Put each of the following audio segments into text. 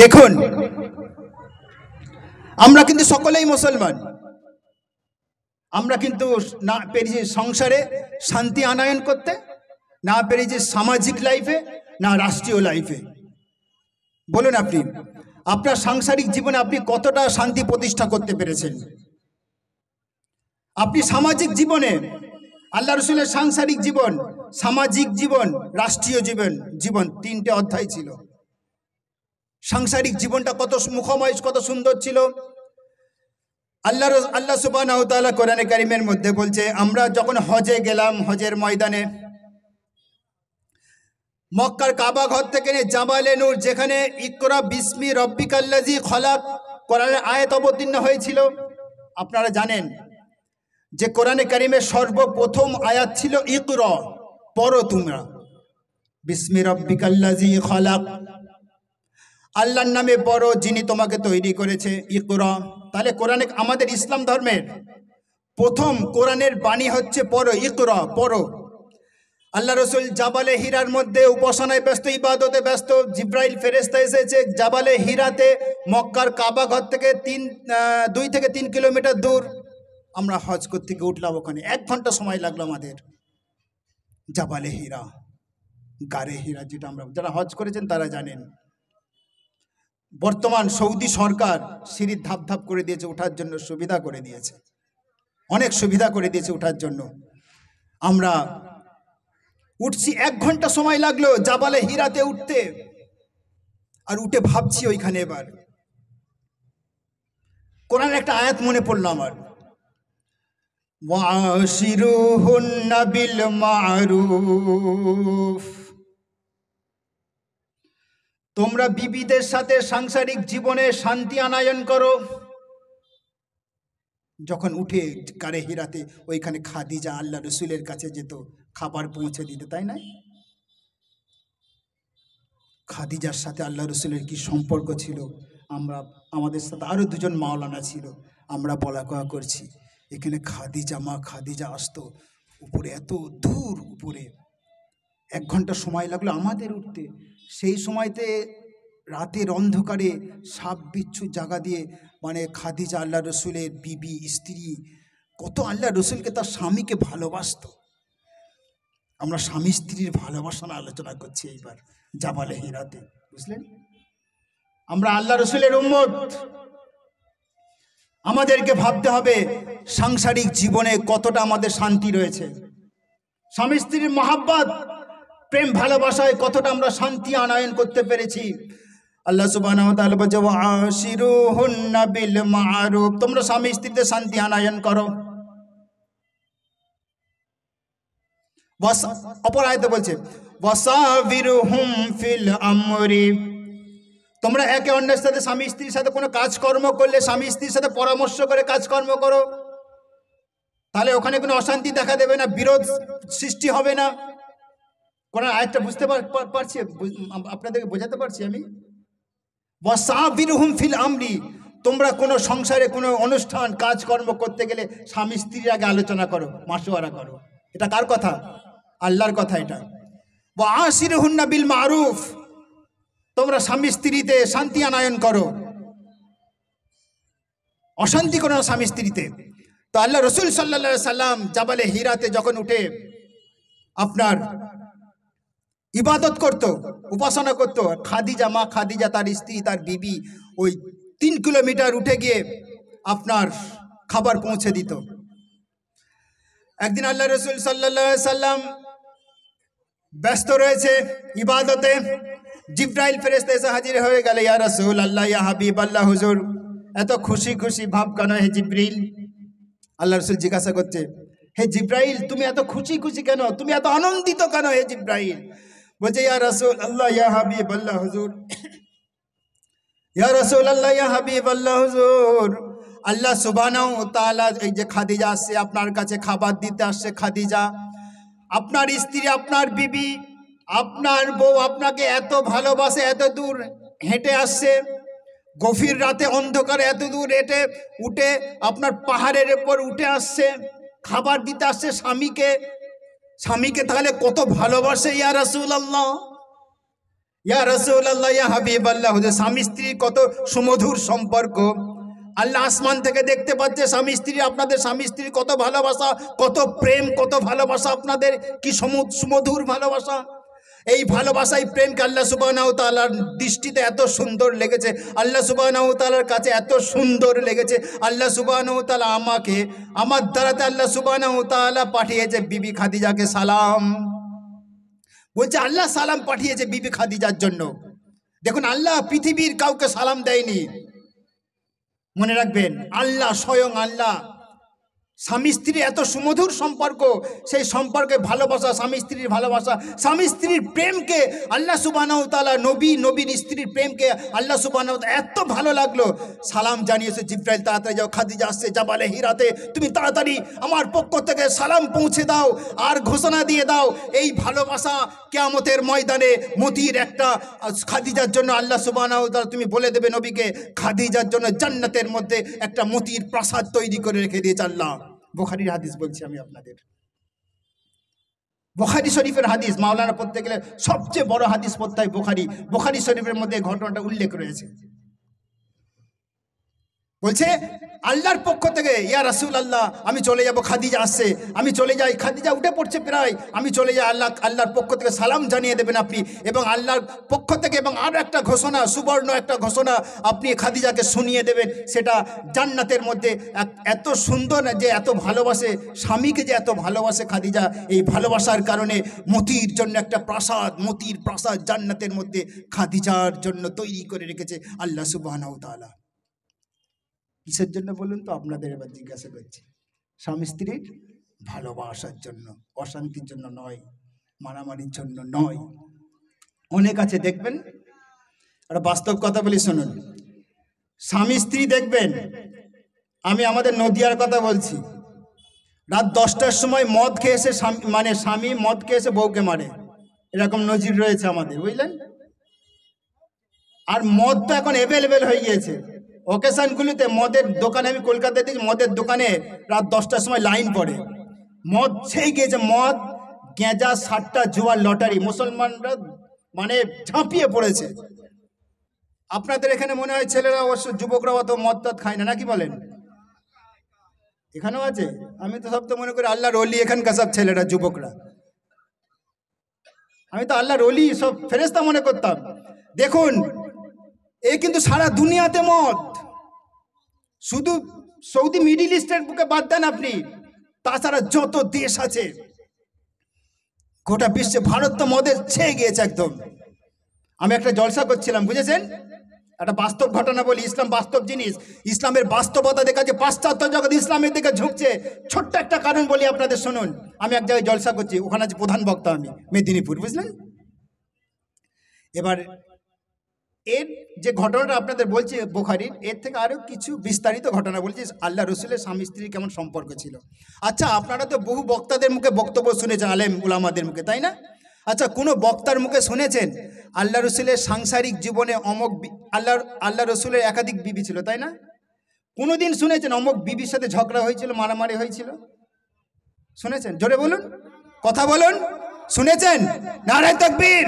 দেখুন আমরা কিন্তু সকলেই মুসলমান আমরা কিন্তু না পেরেছি সংসারে শান্তি আনায়ন করতে না পেরেছি সামাজিক লাইফে না রাষ্ট্রীয় লাইফে বলুন আপনি আপনার সাংসারিক জীবনে আপনি কতটা শান্তি প্রতিষ্ঠা করতে পেরেছেন আপনি সামাজিক জীবনে আল্লাহ রসুলের সাংসারিক জীবন সামাজিক জীবন রাষ্ট্রীয় জীবন জীবন তিনটে অধ্যায় ছিল সাংসারিক জীবনটা কত মুখময় কত সুন্দর ছিল আল্লাহ আল্লাহ সুবাহ কোরআনে কারিমের মধ্যে বলছে আমরা যখন হজে গেলাম হজের ময়দানে মক্কার কাবা ঘর থেকে জামালে নূর যেখানে ইকরা বিসমি রব্বিকাল্লাজি খলাক কোরআনের আয়ত অবতীর্ণ হয়েছিল আপনারা জানেন যে কোরআনে কারিমের সর্বপ্রথম আয়াত ছিল ইকর পর তোমরা বিসমি রব্বিকাল্লাজি খলাক আল্লাহর নামে বড় যিনি তোমাকে তৈরি করেছে ইকুরা তাহলে কোরআনে আমাদের ইসলাম ধর্মের প্রথম কোরআনের বাণী হচ্ছে পড়ো ইকুরা পড়ো আল্লাহ রসুল জাবালে হীরার মধ্যে উপাসনায় ব্যস্ত ইবাদতে ব্যস্ত জিব্রাইল ফেরেস্তা এসেছে জাবালে হীরাতে মক্কার কাবা ঘর থেকে তিন দুই থেকে তিন কিলোমিটার দূর আমরা হজ থেকে উঠলাম ওখানে এক ঘন্টা সময় লাগলো আমাদের জাবালে হীরা গারে হীরা যেটা আমরা যারা হজ করেছেন তারা জানেন বর্তমান সৌদি সরকার সিঁড়ির ধাপ ধাপ করে দিয়েছে ওঠার জন্য সুবিধা করে দিয়েছে অনেক সুবিধা করে দিয়েছে ওঠার জন্য আমরা উঠছি এক ঘন্টা সময় লাগলো জাবালে হিরাতে উঠতে আর উঠে ভাবছি ওইখানে এবার কোরআন একটা আয়াত মনে পড়লো আমার ওয়াশিরুহুন্না বিল মারুফ তোমরা বিবিদের সাথে সাংসারিক জীবনে শান্তি আনায়ন করো যখন উঠে কারে হিরাতে ওইখানে খাদিজা আল্লাহ রসুলের কাছে যেত খাবার পৌঁছে দিতে তাই না খাদিজার সাথে আল্লাহ রসুলের কি সম্পর্ক ছিল আমরা আমাদের সাথে আরও দুজন মাওলানা ছিল আমরা বলা কয়া করছি এখানে খাদিজা মা খাদিজা আসতো উপরে এত দূর উপরে এক ঘন্টা সময় লাগলো আমাদের উঠতে সেই সময়তে রাতের অন্ধকারে সাপ বিচ্ছু জাগা দিয়ে মানে খাদিজা আল্লাহ রসুলের বিবি স্ত্রী কত আল্লাহ রসুলকে তার স্বামীকে ভালোবাসত আমরা স্বামী স্ত্রীর ভালোবাসার আলোচনা করছি এইবার জাবালে হিরাতে বুঝলেন আমরা আল্লাহ রসুলের উম্মত আমাদেরকে ভাবতে হবে সাংসারিক জীবনে কতটা আমাদের শান্তি রয়েছে স্বামী স্ত্রীর মহাব্বাত প্রেম ভালোবাসায় কতটা আমরা শান্তি আনায়ন করতে পেরেছি আল্লাহ বিল মারুফ তোমরা স্বামী স্ত্রীতে শান্তি আনায়ন করো অপর আয়তে বলছে ফিল আমরি তোমরা একে অন্যের সাথে স্বামী স্ত্রীর সাথে কোনো কাজকর্ম করলে স্বামী স্ত্রীর সাথে পরামর্শ করে কাজকর্ম করো তাহলে ওখানে কোনো অশান্তি দেখা দেবে না বিরোধ সৃষ্টি হবে না কোরআন আয়াতটা বুঝতে পারছি আপনাদেরকে বোঝাতে পারছি আমি ওয়াসাবিরহুম ফিল আমরি তোমরা কোনো সংসারে কোনো অনুষ্ঠান কাজকর্ম করতে গেলে স্বামী স্ত্রীর আগে আলোচনা করো মাসোয়ারা করো এটা কার কথা আল্লাহর কথা এটা ও আসির হুন্না বিল মারুফ তোমরা স্বামী স্ত্রীতে শান্তি আনায়ন করো অশান্তি করো না স্বামী স্ত্রীতে তো আল্লাহ রসুল সাল্লা সাল্লাম জাবালে হিরাতে যখন উঠে আপনার ইবাদত করত উপাসনা করত খাদিজা মা খাদিজা তার স্ত্রী তার বিবি ওই তিন কিলোমিটার উঠে গিয়ে আপনার খাবার পৌঁছে দিত একদিন আল্লাহ রসুল সাল্লা সাল্লাম ব্যস্ত রয়েছে ইবাদতে জিব্রাইল ফেরেস্তে এসে হাজির হয়ে গেল ইয়া রসুল আল্লাহ ইয়া হাবিব আল্লাহ হুজুর এত খুশি খুশি ভাব কেন হে জিব্রিল আল্লাহ রসুল জিজ্ঞাসা করছে হে জিব্রাইল তুমি এত খুশি খুশি কেন তুমি এত আনন্দিত কেন হে জিব্রাইল বলছে ইয়া রসুল আল্লাহ ইয়া হাবিব আল্লাহ হুজুর ইয়া রসুল আল্লাহ ইয়া হাবিব আল্লাহ হজুর আল্লাহ সুবানাও তালা এই যে খাদিজা আসছে আপনার কাছে খাবার দিতে আসছে খাদিজা আপনার স্ত্রী আপনার বিবি আপনার বউ আপনাকে এত ভালোবাসে এত দূর হেঁটে আসছে গভীর রাতে অন্ধকারে এত দূর হেঁটে উঠে আপনার পাহাড়ের উপর উঠে আসছে খাবার দিতে আসছে স্বামীকে স্বামীকে তাহলে কত ভালোবাসে ইয়া রসুল আল্লাহ ইয়া রসুল আল্লাহ ইয়া হাবিব আল্লাহ স্বামী স্ত্রীর কত সুমধুর সম্পর্ক আল্লাহ আসমান থেকে দেখতে পাচ্ছে স্বামী স্ত্রী আপনাদের স্বামী স্ত্রীর কত ভালোবাসা কত প্রেম কত ভালোবাসা আপনাদের কি সুমধুর ভালোবাসা এই ভালোবাসাই প্রেমকে আল্লাহ সুবাহনাউ তালার দৃষ্টিতে এত সুন্দর লেগেছে আল্লাহ সুবাহনাউ তালার কাছে এত সুন্দর লেগেছে আল্লাহ সুবাহনাউ তালা আমাকে আমার দ্বারাতে আল্লাহ সুবাহনাউ তালা পাঠিয়েছে বিবি খাদিজাকে সালাম বলছে আল্লাহ সালাম পাঠিয়েছে বিবি খাদিজার জন্য দেখুন আল্লাহ পৃথিবীর কাউকে সালাম দেয়নি মনে রাখবেন আল্লাহ স্বয়ং আল্লাহ স্বামী স্ত্রী এত সুমধুর সম্পর্ক সেই সম্পর্কে ভালোবাসা স্বামী স্ত্রীর ভালোবাসা স্বামী স্ত্রীর প্রেমকে আল্লাহ সুবাহ তালা নবী নবীন স্ত্রীর প্রেমকে আল্লাহ সুবাহ এত ভালো লাগলো সালাম জানিয়েছে জিব্রাইল তাড়াতাড়ি যাও খাদিজা আসছে জাবালে হিরাতে তুমি তাড়াতাড়ি আমার পক্ষ থেকে সালাম পৌঁছে দাও আর ঘোষণা দিয়ে দাও এই ভালোবাসা কেয়ামতের ময়দানে মতির একটা খাদিজার জন্য আল্লাহ সুবাহ তুমি বলে দেবে নবীকে খাদিজার জন্য জান্নাতের মধ্যে একটা মতির প্রাসাদ তৈরি করে রেখে দিয়েছে আল্লাহ বোখারির হাদিস বলছি আমি আপনাদের বোখারি শরীফের হাদিস মাওলানা পড়তে গেলে সবচেয়ে বড় হাদিস পড়তে হয় বোখারি বোখারি শরীফের মধ্যে ঘটনাটা উল্লেখ রয়েছে বলছে আল্লাহর পক্ষ থেকে ইয়া রাসুল আল্লাহ আমি চলে যাব খাদিজা আসছে আমি চলে যাই খাদিজা উঠে পড়ছে প্রায় আমি চলে যাই আল্লাহ আল্লাহর পক্ষ থেকে সালাম জানিয়ে দেবেন আপনি এবং আল্লাহর পক্ষ থেকে এবং আরও একটা ঘোষণা সুবর্ণ একটা ঘোষণা আপনি খাদিজাকে শুনিয়ে দেবেন সেটা জান্নাতের মধ্যে এত সুন্দর যে এত ভালোবাসে স্বামীকে যে এত ভালোবাসে খাদিজা এই ভালোবাসার কারণে মতির জন্য একটা প্রাসাদ মতির প্রাসাদ জান্নাতের মধ্যে খাদিজার জন্য তৈরি করে রেখেছে আল্লাহ সুবাহ তালা কিসের জন্য বলুন তো আপনাদের এবার জিজ্ঞাসা করছি স্বামী স্ত্রীর ভালোবাসার জন্য অশান্তির জন্য নয় মারামারির জন্য নয় অনেক আছে দেখবেন একটা বাস্তব কথা বলি শুনুন স্বামী স্ত্রী দেখবেন আমি আমাদের নদিয়ার কথা বলছি রাত দশটার সময় মদ খেয়ে এসে মানে স্বামী মদ খেয়ে এসে বউকে মারে এরকম নজির রয়েছে আমাদের বুঝলেন আর মদ তো এখন অ্যাভেলেবেল হয়ে গিয়েছে ওকেশানগুলিতে মদের দোকানে আমি কলকাতায় দেখি মদের দোকানে রাত দশটার সময় লাইন পড়ে মদ সেই গিয়েছে মদ গেঁজা সাতটা জুয়ার লটারি মুসলমানরা মানে ঝাঁপিয়ে পড়েছে আপনাদের এখানে মনে হয় ছেলেরা অবশ্য যুবকরা অত মদ তদ খায় না নাকি বলেন এখানেও আছে আমি তো সব তো মনে করি আল্লাহ রলি এখানকার সব ছেলেরা যুবকরা আমি তো আল্লাহ রলি সব ফেরেস্তা মনে করতাম দেখুন এই কিন্তু সারা দুনিয়াতে মদ শুধু সৌদি মিডিল ইস্টের বুকে বাদ দেন আপনি তাছাড়া যত দেশ আছে গোটা বিশ্বে ভারত তো মদের ছেয়ে গিয়েছে একদম আমি একটা জলসা করছিলাম বুঝেছেন একটা বাস্তব ঘটনা বলি ইসলাম বাস্তব জিনিস ইসলামের বাস্তবতা দেখা যে পাশ্চাত্য জগৎ ইসলামের দিকে ঝুঁকছে ছোট্ট একটা কারণ বলি আপনাদের শুনুন আমি এক জায়গায় জলসা করছি ওখানে আছে প্রধান বক্তা আমি মেদিনীপুর বুঝলেন এবার এর যে ঘটনাটা আপনাদের বলছি বোখারির এর থেকে আরও কিছু বিস্তারিত ঘটনা বলছি আল্লাহ রসুলের স্বামী স্ত্রীর কেমন সম্পর্ক ছিল আচ্ছা আপনারা তো বহু বক্তাদের মুখে বক্তব্য শুনেছেন আলেম উলামাদের মুখে তাই না আচ্ছা কোনো বক্তার মুখে শুনেছেন আল্লাহ রসুলের সাংসারিক জীবনে অমক আল্লাহ আল্লাহ রসুলের একাধিক বিবি ছিল তাই না কোনো দিন শুনেছেন অমক বিবির সাথে ঝগড়া হয়েছিল মারামারি হয়েছিল শুনেছেন জোরে বলুন কথা বলুন শুনেছেন নারায় তকবীর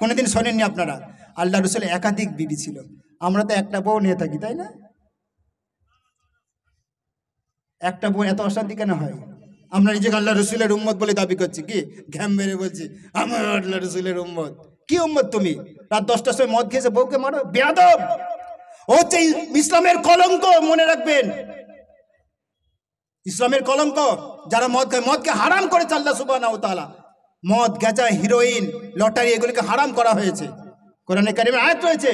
কোনোদিন শোনেননি আপনারা আল্লাহ রসুল একাধিক বিবি ছিল আমরা তো একটা বউ নিয়ে থাকি তাই না একটা বউ এত অশান্তি কেন হয় আমরা নিজেকে আল্লাহ রসুলের উম্মত বলে দাবি করছি কি ঘ্যাম মেরে বলছি আমার আল্লাহ রসুলের উম্মত কি উম্মত তুমি রাত দশটার সময় মদ খেয়েছে বউকে মারো বেয়াদব হচ্ছে ইসলামের কলঙ্ক মনে রাখবেন ইসলামের কলঙ্ক যারা মদ খায় মদকে হারাম করেছে আল্লাহ সুবাহ মদ গেঁচা হিরোইন লটারি এগুলিকে হারাম করা হয়েছে কোরআনে কারিমে আয়াত রয়েছে